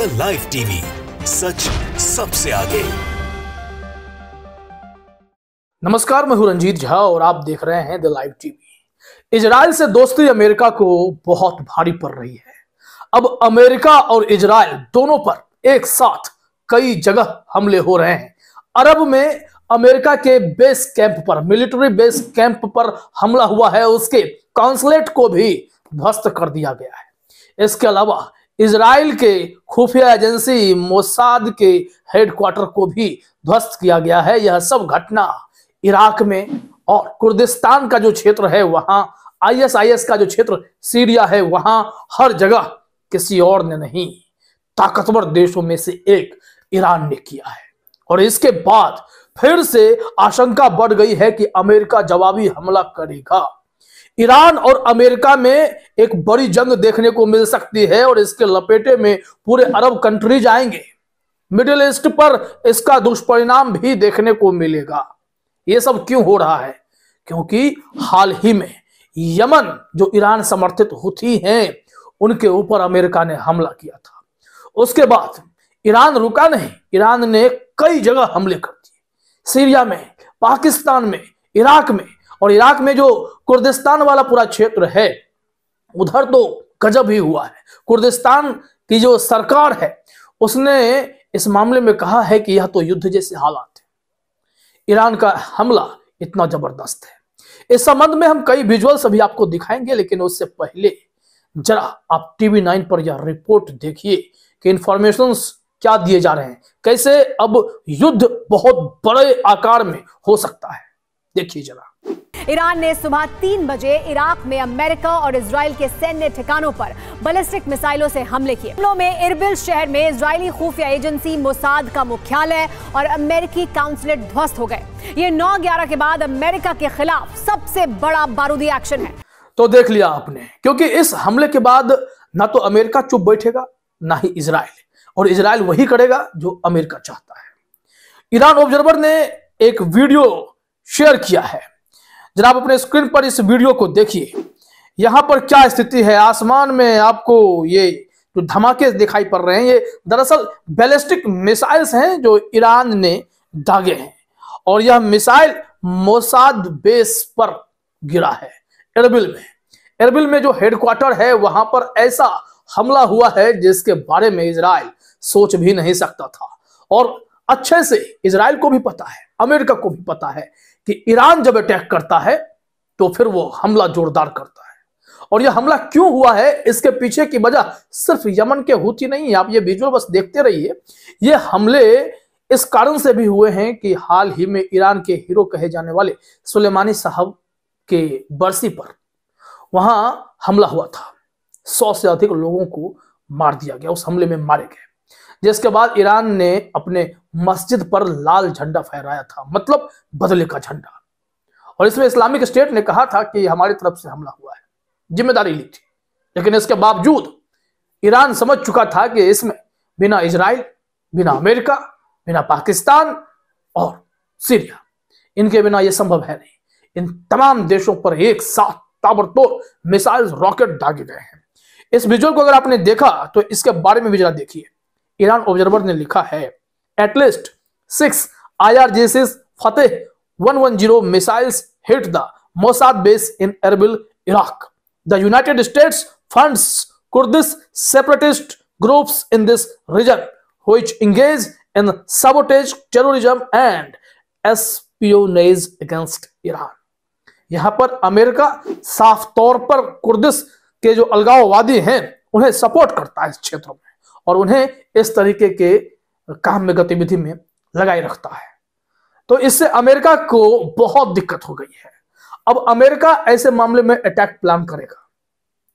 Mister live TV सच सबसे आगे नमस्कार मैं हूं रंजीत झा और आप देख रहे हैं द लाइव टीवी इजराइल से दोस्ती अमेरिका को बहुत भारी पड़ रही है अब अमेरिका और इजराइल दोनों पर एक साथ कई जगह हमले हो रहे हैं अरब में अमेरिका के बेस कैंप पर मिलिट्री बेस कैंप पर हमला हुआ है उसके कॉन्सुलेट को भी ध्वस्त कर दिया गया है इसके अलावा इसराइल के खुफिया एजेंसी मोसाद के हेडक्वार्टर को भी ध्वस्त किया गया है यह सब घटना इराक में और कुर्दिस्तान का जो क्षेत्र है वहां आईएसआईएस का जो क्षेत्र सीरिया है वहां हर जगह किसी और ने नहीं ताकतवर देशों में से एक ईरान ने किया है और इसके बाद फिर से आशंका बढ़ गई है कि अमेरिका जवाबी हमला करेगा ईरान और अमेरिका में एक बड़ी जंग देखने को मिल सकती है और इसके लपेटे में पूरे अरब कंट्रीज आएंगे मिडिल ईस्ट पर इसका दुष्परिणाम भी देखने को मिलेगा ये सब क्यों हो रहा है क्योंकि हाल ही में यमन जो ईरान समर्थित होती हैं उनके ऊपर अमेरिका ने हमला किया था उसके बाद ईरान रुका नहीं ईरान ने कई जगह हमले कर दिए सीरिया में पाकिस्तान में इराक में और इराक में जो कुर्दिस्तान वाला पूरा क्षेत्र है उधर तो गजब ही हुआ है कुर्दिस्तान की जो सरकार है उसने इस मामले में कहा है कि यह तो युद्ध जैसे हालात है ईरान का हमला इतना जबरदस्त है इस संबंध में हम कई विजुअल्स अभी आपको दिखाएंगे लेकिन उससे पहले जरा आप टीवी नाइन पर यह रिपोर्ट देखिए कि इंफॉर्मेशन क्या दिए जा रहे हैं कैसे अब युद्ध बहुत बड़े आकार में हो सकता है देखिए जरा ईरान ने सुबह तीन बजे इराक में अमेरिका और इसराइल के सैन्य ठिकानों पर बलिस्टिक मिसाइलों से हमले किए हमलों में इरबिल शहर में इसराइली खुफिया एजेंसी मोसाद का मुख्यालय और अमेरिकी काउंसलेट ध्वस्त हो गए ये नौ ग्यारह के बाद अमेरिका के खिलाफ सबसे बड़ा बारूदी एक्शन है तो देख लिया आपने क्योंकि इस हमले के बाद ना तो अमेरिका चुप बैठेगा ना ही इसराइल और इसराइल वही करेगा जो अमेरिका चाहता है ईरान ऑब्जर्वर ने एक वीडियो शेयर किया है जरा आप अपने स्क्रीन पर इस वीडियो को देखिए यहाँ पर क्या स्थिति है आसमान में आपको ये जो धमाके दिखाई पड़ रहे हैं ये दरअसल बैलिस्टिक मिसाइल्स हैं जो ईरान ने दागे हैं और यह मिसाइल मोसाद बेस पर गिरा है एरबिल में एरबिल में जो हेडक्वार्टर है वहां पर ऐसा हमला हुआ है जिसके बारे में इसराइल सोच भी नहीं सकता था और अच्छे से इसराइल को भी पता है अमेरिका को भी पता है कि ईरान जब अटैक करता है तो फिर वो हमला जोरदार करता है और यह हमला क्यों हुआ है इसके पीछे की वजह सिर्फ यमन के होती नहीं आप ये विजुअल बस देखते रहिए ये हमले इस कारण से भी हुए हैं कि हाल ही में ईरान के हीरो कहे जाने वाले सुलेमानी साहब के बरसी पर वहां हमला हुआ था सौ से अधिक लोगों को मार दिया गया उस हमले में मारे गए जिसके बाद ईरान ने अपने मस्जिद पर लाल झंडा फहराया था मतलब बदले का झंडा और इसमें इस्लामिक स्टेट ने कहा था कि हमारी तरफ से हमला हुआ है जिम्मेदारी ली थी लेकिन इसके बावजूद ईरान समझ चुका था कि इसमें बिना इसराइल बिना अमेरिका बिना पाकिस्तान और सीरिया इनके बिना यह संभव है नहीं इन तमाम देशों पर एक साथ ताबड़तोड़ मिसाइल रॉकेट दागे गए हैं इस विजुअल को अगर आपने देखा तो इसके बारे में विजरा देखिए ईरान ऑब्जर्वर ने लिखा है एटलीस्ट सिक्स आई Fateh 110 missiles hit the Mossad base in Erbil Iraq the United States funds separatist groups in this region which engage in sabotage terrorism and espionage against Iran यहां पर America साफ तौर पर Kurdish के जो अलगाववादी हैं उन्हें सपोर्ट करता है इस क्षेत्र में और उन्हें इस तरीके के काम में गतिविधि में लगाए रखता है तो इससे अमेरिका को बहुत दिक्कत हो गई है अब अमेरिका ऐसे मामले में अटैक प्लान करेगा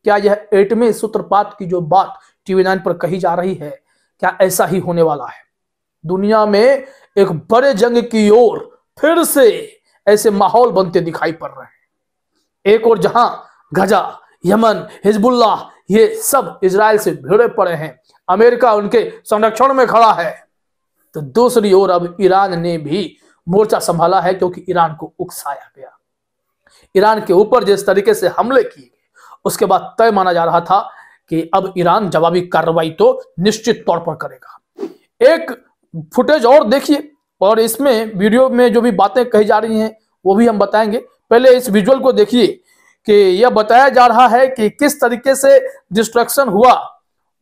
क्या यह एटमी सूत्रपात की जो बात टीवी नाइन पर कही जा रही है क्या ऐसा ही होने वाला है दुनिया में एक बड़े जंग की ओर फिर से ऐसे माहौल बनते दिखाई पड़ रहे हैं एक और जहां गजा यमन हिजबुल्लाह ये सब इसराइल से भिड़े पड़े हैं अमेरिका उनके संरक्षण में खड़ा है तो दूसरी ओर अब ईरान ने भी मोर्चा संभाला है क्योंकि ईरान को उकसाया गया ईरान के ऊपर जिस तरीके से हमले किए गए उसके बाद तय माना जा रहा था कि अब ईरान जवाबी कार्रवाई तो निश्चित तौर पर करेगा एक फुटेज और देखिए और इसमें वीडियो में जो भी बातें कही जा रही हैं वो भी हम बताएंगे पहले इस विजुअल को देखिए कि यह बताया जा रहा है कि किस तरीके से डिस्ट्रक्शन हुआ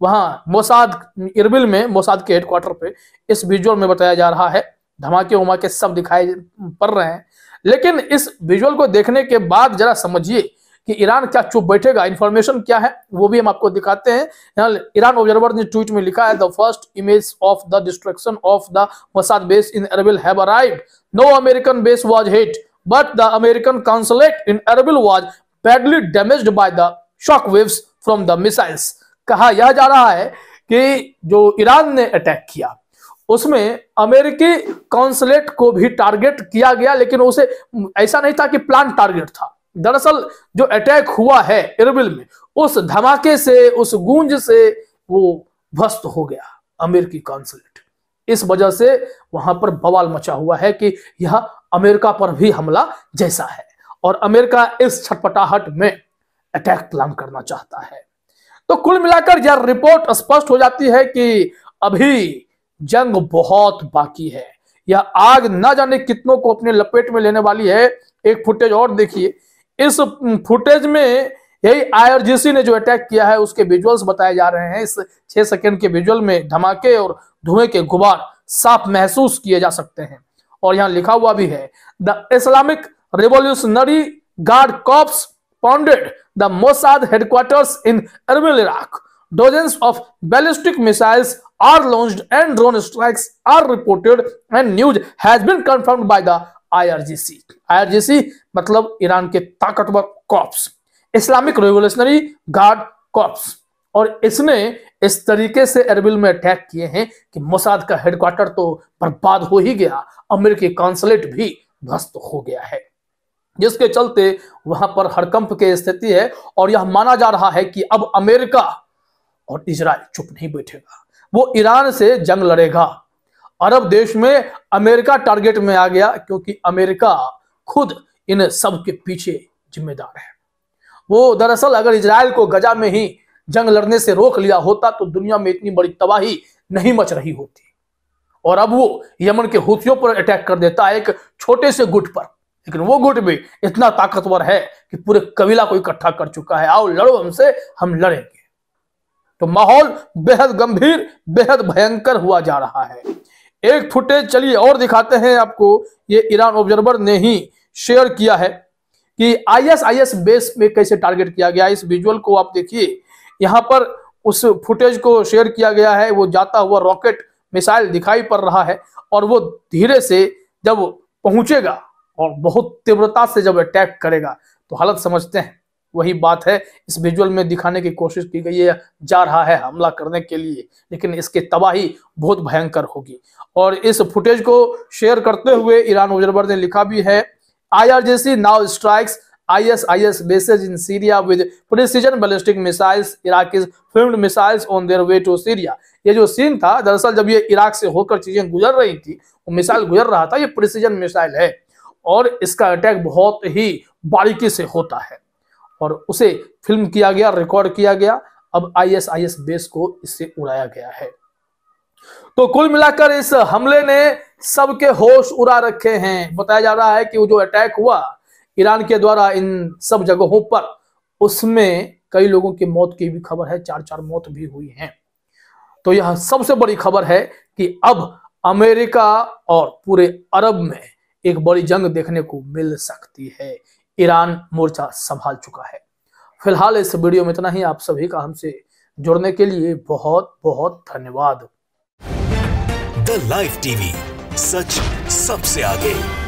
वहां मोसाद इरबिल में मोसाद के हेडक्वार्टर पे इस विजुअल में बताया जा रहा है धमाके उमाके सब दिखाई पड़ रहे हैं लेकिन इस विजुअल को देखने के बाद जरा समझिए कि ईरान क्या चुप बैठेगा इन्फॉर्मेशन क्या है वो भी हम आपको दिखाते हैं ईरान ऑब्जर्वर ने ट्वीट में लिखा है the first image of the destruction of the Mossad base in Erbil have arrived no American base was hit but the American consulate in Erbil was badly damage by the shock waves from the missiles कहा यह जा रहा है कि जो Iran ने attack किया उसमें अमेरिकी कॉन्सुलेट को भी टारगेट किया गया लेकिन उसे ऐसा नहीं था कि प्लान टारगेट था दरअसल जो अटैक हुआ है इरबिल में उस धमाके से उस गूंज से वो ध्वस्त हो गया अमेरिकी कॉन्सुलेट इस वजह से वहां पर बवाल मचा हुआ है कि यह अमेरिका पर भी हमला जैसा है और अमेरिका इस छटपटाहट में अटैक प्लान करना चाहता है तो कुल मिलाकर यह रिपोर्ट स्पष्ट हो जाती है कि अभी जंग बहुत बाकी है यह आग ना जाने कितनों को अपने लपेट में लेने वाली है एक फुटेज और देखिए इस फुटेज में यही आईआरजीसी ने जो अटैक किया है उसके विजुअल्स बताए जा रहे हैं इस छह सेकंड के विजुअल में धमाके और धुएं के गुबार साफ महसूस किए जा सकते हैं और यहां लिखा हुआ भी है the Islamic Revolutionary Guard Corps pounded the Mossad headquarters in Erbil, Iraq. Dozens of ballistic missiles are launched and drone strikes are reported and news has been confirmed by the IRGC IRGC मतलब Iran के ताकतवर Corps Islamic Revolutionary Guard Corps और इसने इस तरीके से अरबिल में attack किए हैं कि मोसाद का हेडक्वार्टर तो बर्बाद हो ही गया अमेरिकी कॉन्सुलेट भी ध्वस्त हो गया है जिसके चलते वहां पर हड़कंप की स्थिति है और यह माना जा रहा है कि अब अमेरिका और इसराइल चुप नहीं बैठेगा वो ईरान से जंग लड़ेगा अरब देश में अमेरिका टारगेट में आ गया क्योंकि अमेरिका खुद इन सब के पीछे जिम्मेदार है वो दरअसल अगर इसराइल को गजा में ही जंग लड़ने से रोक लिया होता तो दुनिया में इतनी बड़ी तबाही नहीं मच रही होती और अब वो यमन के हुतियों पर अटैक कर देता है एक छोटे से गुट पर लेकिन वो गुट भी इतना ताकतवर है कि पूरे कबीला को इकट्ठा कर चुका है आओ लड़ो हमसे हम लड़ेंगे तो माहौल बेहद गंभीर बेहद भयंकर हुआ जा रहा है एक फुटेज चलिए और दिखाते हैं आपको ये ईरान ऑब्जर्वर ने ही शेयर किया है कि आईएसआईएस बेस में कैसे टारगेट किया गया इस विजुअल को आप देखिए यहां पर उस फुटेज को शेयर किया गया है वो जाता हुआ रॉकेट मिसाइल दिखाई पड़ रहा है और वो धीरे से जब पहुंचेगा और बहुत तीव्रता से जब अटैक करेगा तो हालत समझते हैं वही बात है इस विजुअल में दिखाने की कोशिश की गई है जा रहा है हमला करने के लिए लेकिन इसकी तबाही बहुत भयंकर होगी और इस फुटेज को शेयर करते हुए ईरान उजरबर ने लिखा भी है IRGC now strikes ISIS bases in Syria with precision ballistic missiles Iraq is filled missiles on their way to Syria ये जो सीन था दरअसल जब ये इराक से होकर चीजें गुजर रही थी वो मिसाइल गुजर रहा था ये प्रिसीजन मिसाइल है और इसका अटैक बहुत ही बारीकी से होता है और उसे फिल्म किया गया रिकॉर्ड किया गया अब आईएसआईएस बेस को इससे उड़ाया गया है तो कुल मिलाकर इस हमले ने सबके होश उड़ा रखे हैं बताया जा रहा है कि वो जो अटैक हुआ ईरान के द्वारा इन सब जगहों पर उसमें कई लोगों की मौत की भी खबर है चार चार मौत भी हुई हैं तो यह सबसे बड़ी खबर है कि अब अमेरिका और पूरे अरब में एक बड़ी जंग देखने को मिल सकती है ईरान मोर्चा संभाल चुका है फिलहाल इस वीडियो में इतना ही आप सभी का हमसे जुड़ने के लिए बहुत बहुत धन्यवाद द लाइव टीवी सच सबसे आगे